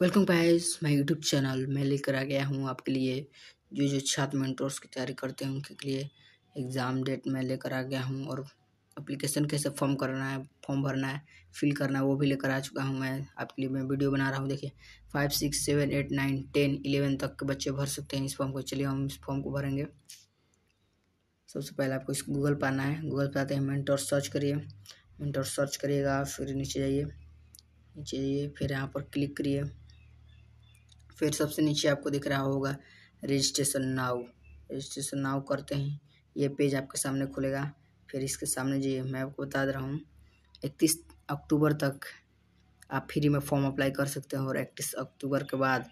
welcome guys my YouTube channel मैं लेकर आ गया हूँ आपके लिए जो जो छात्र मेंटोर्स की तैयारी करते हैं उनके लिए एग्ज़ाम डेट मैं लेकर आ गया हूँ और अप्लीकेशन कैसे फॉर्म करना है फॉर्म भरना है फिल करना है वो भी लेकर आ चुका हूँ मैं आपके लिए मैं वीडियो बना रहा हूँ देखिए five six seven eight nine ten eleven तक के बच्चे भर सकते हैं इस फॉर्म को चलिए हम इस फॉर्म को भरेंगे सबसे पहले आपको इस गूगल पर आना है गूगल पर आते हैं मेंटोर सर्च करिए मेंटोर सर्च करिएगा फिर नीचे जाइए नीचे जाइए फिर यहाँ पर क्लिक करिए फिर सबसे नीचे आपको दिख रहा होगा रजिस्ट्रेशन नाउ रजिस्ट्रेशन नाव करते हैं ये पेज आपके सामने खुलेगा फिर इसके सामने जी मैं आपको बता दे रहा हूँ इकतीस अक्टूबर तक आप फ्री में फॉर्म अप्लाई कर सकते हो और इकतीस अक्टूबर के बाद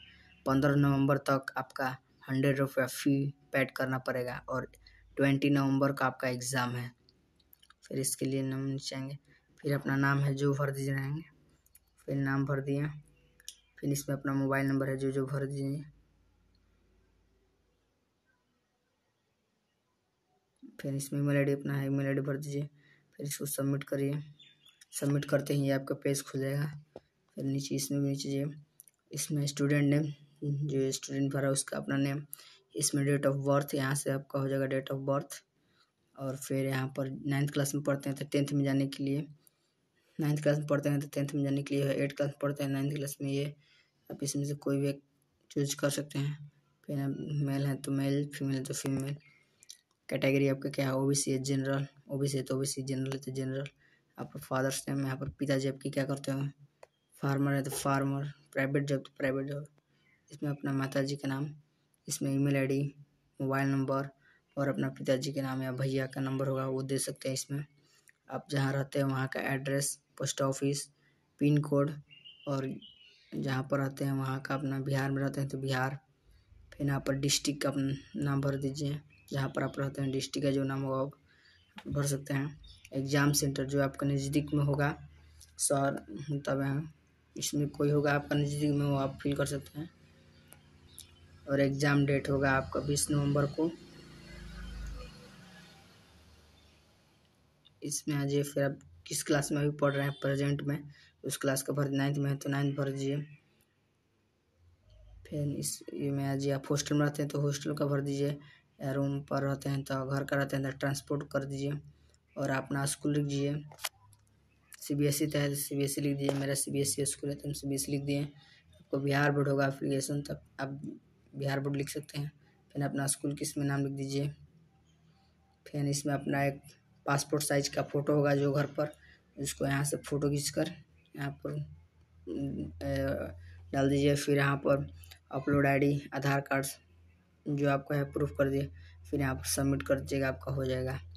पंद्रह नवंबर तक आपका हंड्रेड रुपया फ़ी पैड करना पड़ेगा और ट्वेंटी नवंबर का आपका एग्ज़ाम है फिर इसके लिए नाम नीचे आएंगे फिर अपना नाम है जो भर दीजिए रहेंगे फिर नाम भर दिया फिर इसमें अपना मोबाइल नंबर है जो जो भर दीजिए फिर इसमें ईमेल आईडी अपना है ईमेल आईडी भर दीजिए फिर इसको सबमिट करिए सबमिट करते ही आपका पेज खुल जाएगा फिर नीचे इसमें भी नीचे इसमें स्टूडेंट नेम जो स्टूडेंट भरा उसका अपना नेम इसमें डेट ऑफ बर्थ यहाँ से आपका हो जाएगा डेट ऑफ बर्थ और फिर यहाँ पर नाइन्थ क्लास में पढ़ते हैं तो टेंथ में जाने के लिए नाइन्थ क्लास में पढ़ते हैं तो टेंथ में जाने के लिए एट क्लास में पढ़ते हैं नाइन्थ क्लास में ये आप इसमें से कोई भी चूज कर सकते हैं फिर मेल है तो मेल फीमेल है तो फीमेल कैटेगरी आपका क्या है ओ बी सी है जनरल ओ बी सी है तो ओ बी सी जनरल है तो जनरल आपका फादर्स नेम यहाँ पर पिताजी आपकी क्या करते हैं फार्मर है तो फार्मर प्राइवेट जॉब तो प्राइवेट जॉब इसमें अपना माता जी का नाम इसमें आई डी मोबाइल नंबर और अपना पिताजी के नाम या भैया का नंबर होगा वो दे सकते हैं इसमें आप जहाँ रहते हैं वहाँ का address post office pin code और जहाँ पर रहते हैं वहाँ का अपना बिहार में रहते हैं तो बिहार फिर यहाँ पर डिस्ट्रिक्ट का नाम भर दीजिए जहाँ पर आप रहते हैं डिस्ट्रिक्ट का जो नाम होगा आप भर सकते हैं एग्ज़ाम सेंटर जो आपका नज़दीक में होगा शहर तब मतलब इसमें कोई होगा आपका नज़दीक में वो आप फिल कर सकते हैं और एग्ज़ाम डेट होगा आपका बीस नवंबर को इसमें आ जाइए फिर आप किस क्लास में अभी पढ़ रहे हैं प्रेजेंट में उस क्लास का भर नाइन्थ में है तो नाइन्थ भर दीजिए फिर इस ये में आ जाइए आप हॉस्टल में रहते हैं तो हॉस्टल का भर दीजिए या रूम पर रहते हैं तो घर का रहते हैं तो ट्रांसपोर्ट कर दीजिए और अपना स्कूल लिख दीजिए सी बी एस ई तहत सी बी एस ई लिख दीजिए मेरा C B S E school है तो हम सी बी एस ई लिख दिए आपको बिहार बोर्ड होगा एप्लीकेशन तब आप बिहार बोर्ड लिख सकते हैं फिर अपना स्कूल किस में नाम लिख दीजिए फिर इसमें अपना एक पासपोर्ट साइज का फ़ोटो होगा जो घर पर उसको यहाँ से फ़ोटो खींच कर यहाँ पर डाल दीजिए फिर यहाँ पर अपलोड आईडी आधार कार्ड जो आपका है प्रूफ कर दिए फिर यहाँ पर सबमिट कर दीजिएगा आपका हो जाएगा